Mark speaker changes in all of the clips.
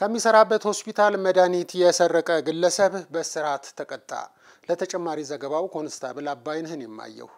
Speaker 1: ከሚሰራበት ሆስፒታል መድኃኒት የሰረቀ ግለሰብ በእስራት ተቀጣ። ለተጨማሪ ዘገባው ኮንስታብል አባይነህን የማየሁ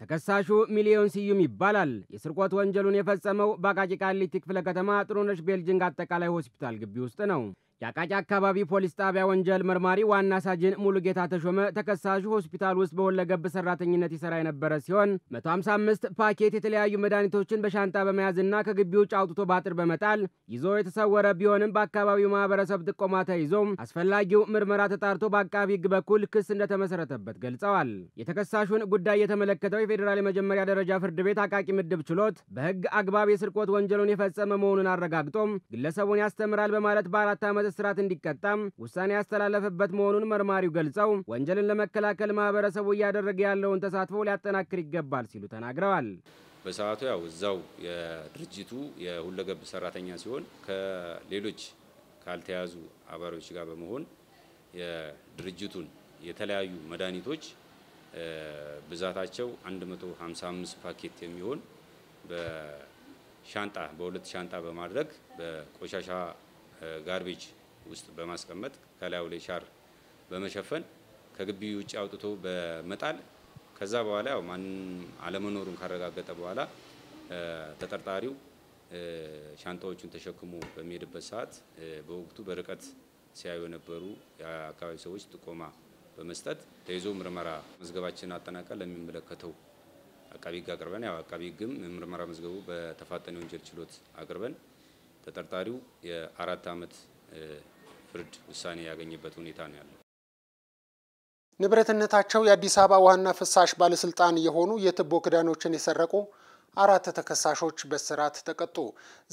Speaker 2: ተከሳሹ ሚሊዮን ስዩም ይባላል። የስርቆት ወንጀሉን የፈጸመው በአቃቂ ቃሊቲ ክፍለ ከተማ ጥሩነሽ ቤልጅንግ አጠቃላይ ሆስፒታል ግቢ ውስጥ ነው። የአቃቂ አካባቢ ፖሊስ ጣቢያ ወንጀል መርማሪ ዋና ሳጅን ሙሉጌታ ተሾመ ተከሳሹ ሆስፒታል ውስጥ በወለገብ ሰራተኝነት ይሰራ የነበረ ሲሆን 155 ፓኬት የተለያዩ መድኃኒቶችን በሻንጣ በመያዝና ከግቢ ውጭ አውጥቶ በአጥር በመጣል ይዞ የተሰወረ ቢሆንም በአካባቢው ማህበረሰብ ጥቆማ ተይዞ አስፈላጊው ምርመራ ተጣርቶ በአቃቢ ሕግ በኩል ክስ እንደተመሰረተበት ገልጸዋል። የተከሳሹን ጉዳይ የተመለከተው የፌዴራል የመጀመሪያ ደረጃ ፍርድ ቤት አቃቂ ምድብ ችሎት በህግ አግባብ የስርቆት ወንጀሉን የፈጸመ መሆኑን አረጋግጦም ግለሰቡን ያስተምራል በማለት በአራት ዓመት እስራት እንዲቀጣም ውሳኔ ያስተላለፈበት መሆኑን መርማሪው ገልጸው ወንጀልን ለመከላከል ማህበረሰቡ እያደረገ ያለውን ተሳትፎ ሊያጠናክር ይገባል ሲሉ ተናግረዋል።
Speaker 3: በሰዓቱ ያው እዛው የድርጅቱ የሁለገብ ሰራተኛ ሲሆን ከሌሎች ካልተያዙ አባሪዎች ጋር በመሆን የድርጅቱን የተለያዩ መድኃኒቶች ብዛታቸው 155 ፓኬት የሚሆን በሻንጣ በሁለት ሻንጣ በማድረግ በቆሻሻ ጋርቤጅ ውስጥ በማስቀመጥ ከላዩ ላይ ሻር በመሸፈን ከግቢ ውጭ አውጥቶ በመጣል ከዛ በኋላ ያው ማንም አለመኖሩን ካረጋገጠ በኋላ ተጠርጣሪው ሻንጣዎቹን ተሸክሞ በሚሄድበት ሰዓት በወቅቱ በርቀት ሲያዩ የነበሩ የአካባቢ ሰዎች ጥቆማ በመስጠት ተይዞ ምርመራ መዝገባችንን አጠናቀን ለሚመለከተው አቃቢ ሕግ አቅርበን ያው አቃቢ ሕግም ምርመራ መዝገቡ በተፋጠነ ወንጀል ችሎት አቅርበን ተጠርጣሪው የአራት ዓመት ፍርድ ውሳኔ ያገኘበት ሁኔታ ነው ያለው።
Speaker 1: ንብረትነታቸው የአዲስ አበባ ውሃና ፍሳሽ ባለስልጣን የሆኑ የትቦ ክዳኖችን የሰረቁ አራት ተከሳሾች በስርዓት ተቀጡ።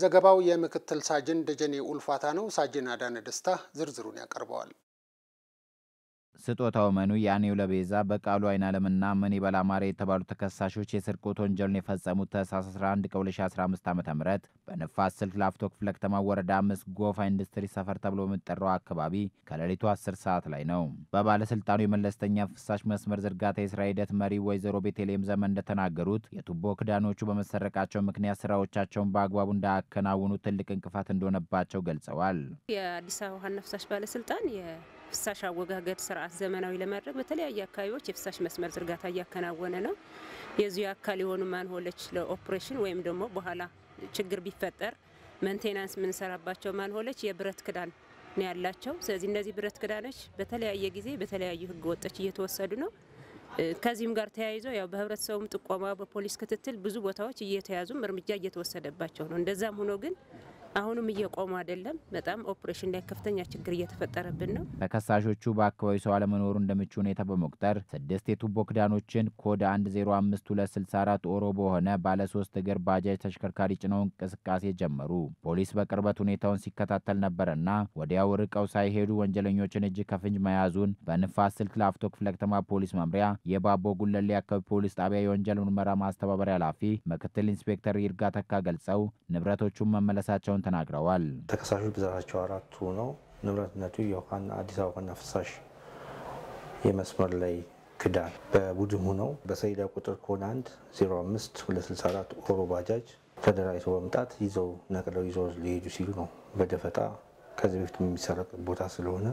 Speaker 1: ዘገባው የምክትል ሳጅን ደጀኔ ኡልፋታ ነው። ሳጅን አዳነ ደስታ ዝርዝሩን ያቀርበዋል። ስጦታው መኑ ያኔው ለቤዛ በቃሉ አይን አለምና ምን ይበላ ማሬ የተባሉ ተከሳሾች የስርቆት ወንጀሉን የፈጸሙት ታህሳስ 11 ቀን 2015 ዓ ም በንፋስ ስልክ ላፍቶ ክፍለ ከተማ ወረዳ አምስት ጎፋ ኢንዱስትሪ ሰፈር ተብሎ በሚጠራው አካባቢ ከሌሊቱ 10 ሰዓት ላይ ነው። በባለስልጣኑ የመለስተኛ ፍሳሽ መስመር ዝርጋታ የስራ ሂደት መሪ ወይዘሮ ቤቴሌም ዘመን እንደተናገሩት የቱቦ ክዳኖቹ በመሰረቃቸው ምክንያት ስራዎቻቸውን በአግባቡ እንዳያከናውኑ ትልቅ እንቅፋት እንደሆነባቸው ገልጸዋል።
Speaker 4: የአዲስ አበባ ውሃና ፍሳሽ ባለስልጣን የፍሳሽ አወጋገድ ስርዓት ዘመናዊ ለማድረግ በተለያዩ አካባቢዎች የፍሳሽ መስመር ዝርጋታ እያከናወነ ነው። የዚሁ አካል የሆኑ ማንሆሎች ለኦፕሬሽን ወይም ደግሞ በኋላ ችግር ቢፈጠር መንቴናንስ የምንሰራባቸው ማንሆሎች የብረት ክዳን ነው ያላቸው። ስለዚህ እነዚህ ብረት ክዳኖች በተለያየ ጊዜ በተለያዩ ህገ ወጦች እየተወሰዱ ነው። ከዚህም ጋር ተያይዞ ያው በህብረተሰቡም ጥቆማ በፖሊስ ክትትል ብዙ ቦታዎች እየተያዙም እርምጃ እየተወሰደባቸው ነው። እንደዛም ሆኖ ግን አሁንም እየቆሙ አይደለም። በጣም ኦፕሬሽን ላይ ከፍተኛ ችግር እየተፈጠረብን ነው።
Speaker 1: ተከሳሾቹ በአካባቢው ሰው አለመኖሩ እንደምቹ ሁኔታ በመቁጠር ስድስት የቱቦ ክዳኖችን ኮድ 105264 ኦሮ በሆነ ባለሶስት እግር ባጃጅ ተሽከርካሪ ጭነው እንቅስቃሴ ጀመሩ። ፖሊስ በቅርበት ሁኔታውን ሲከታተል ነበርና ወዲያው ርቀው ሳይሄዱ ወንጀለኞችን እጅ ከፍንጅ መያዙን በንፋስ ስልክ ላፍቶ ክፍለ ከተማ ፖሊስ መምሪያ የባቦ ጉለሌ አካባቢ ፖሊስ ጣቢያ የወንጀል ምርመራ ማስተባበሪያ ኃላፊ ምክትል ኢንስፔክተር ይርጋ ተካ ገልጸው ንብረቶቹን መመለሳቸውን ተናግረዋል።
Speaker 5: ተከሳሾች ብዛታቸው አራቱ ነው። ንብረትነቱ የውሃና አዲስ አበባና ፍሳሽ የመስመር ላይ ክዳን በቡድን ሆነው በሰሌዳ ቁጥር ከሆነ 1 05 264 ኦሮ ባጃጅ ተደራጅቶ በመምጣት ይዘው ነቅለው ይዘው ሊሄዱ ሲሉ ነው በደፈጣ ከዚህ በፊት የሚሰረቅ ቦታ ስለሆነ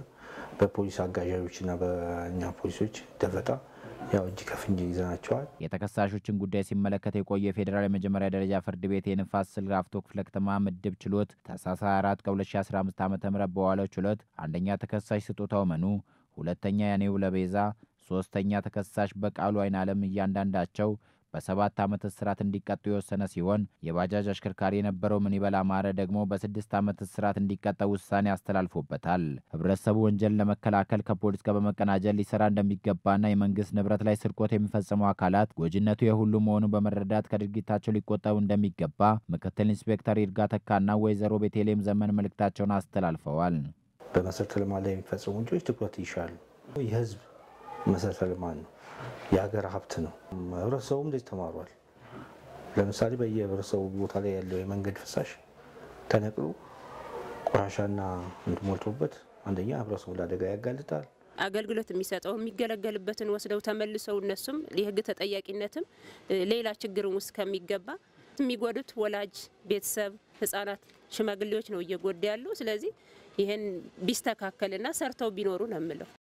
Speaker 5: በፖሊስ አጋዣዎችና በእኛ ፖሊሶች ደፈጣ ያው እጅ ከፍንጅ ይዘናቸዋል። የተከሳሾችን ጉዳይ
Speaker 1: ሲመለከት የቆየ የፌዴራል የመጀመሪያ ደረጃ ፍርድ ቤት የንፋስ ስልክ አፍቶ ክፍለ ከተማ ምድብ ችሎት ታህሳስ 4 ከ2015 ዓ ም በዋለው ችሎት አንደኛ ተከሳሽ ስጦታው መኑ፣ ሁለተኛ ያኔው ለቤዛ፣ ሶስተኛ ተከሳሽ በቃሉ አይን አለም እያንዳንዳቸው በሰባት ዓመት እስራት እንዲቀጡ የወሰነ ሲሆን የባጃጅ አሽከርካሪ የነበረው ምኒበል አማረ ደግሞ በስድስት ዓመት እስራት እንዲቀጣ ውሳኔ አስተላልፎበታል። ህብረተሰቡ ወንጀል ለመከላከል ከፖሊስ ጋር በመቀናጀት ሊሰራ እንደሚገባና የመንግስት ንብረት ላይ ስርቆት የሚፈጽሙ አካላት ጎጂነቱ የሁሉ መሆኑን በመረዳት ከድርጊታቸው ሊቆጠቡ እንደሚገባ ምክትል ኢንስፔክተር ይርጋ ተካና ወይዘሮ ቤቴሌም
Speaker 5: ዘመን መልእክታቸውን አስተላልፈዋል። በመሰረተ ልማት ላይ የሚፈጽሙ ወንጀሎች ትኩረት ይሻሉ። የህዝብ መሰረተ ልማት ነው። የሀገር ሀብት ነው። ህብረተሰቡም እንደዚህ ተማሯል። ለምሳሌ በየህብረተሰቡ ቦታ ላይ ያለው የመንገድ ፍሳሽ ተነቅሎ ቆሻሻና እንድሞልቶበት አንደኛ ህብረተሰቡ ለአደጋ ያጋልጣል።
Speaker 4: አገልግሎት የሚሰጠው የሚገለገልበትን ወስደው ተመልሰው እነሱም የህግ ተጠያቂነትም ሌላ ችግርም ውስጥ ከሚገባ የሚጎዱት ወላጅ፣ ቤተሰብ፣ ህጻናት፣ ሽማግሌዎች ነው እየጎዳ ያለው። ስለዚህ ይህን ቢስተካከልና ሰርተው ቢኖሩ ነው የምለው።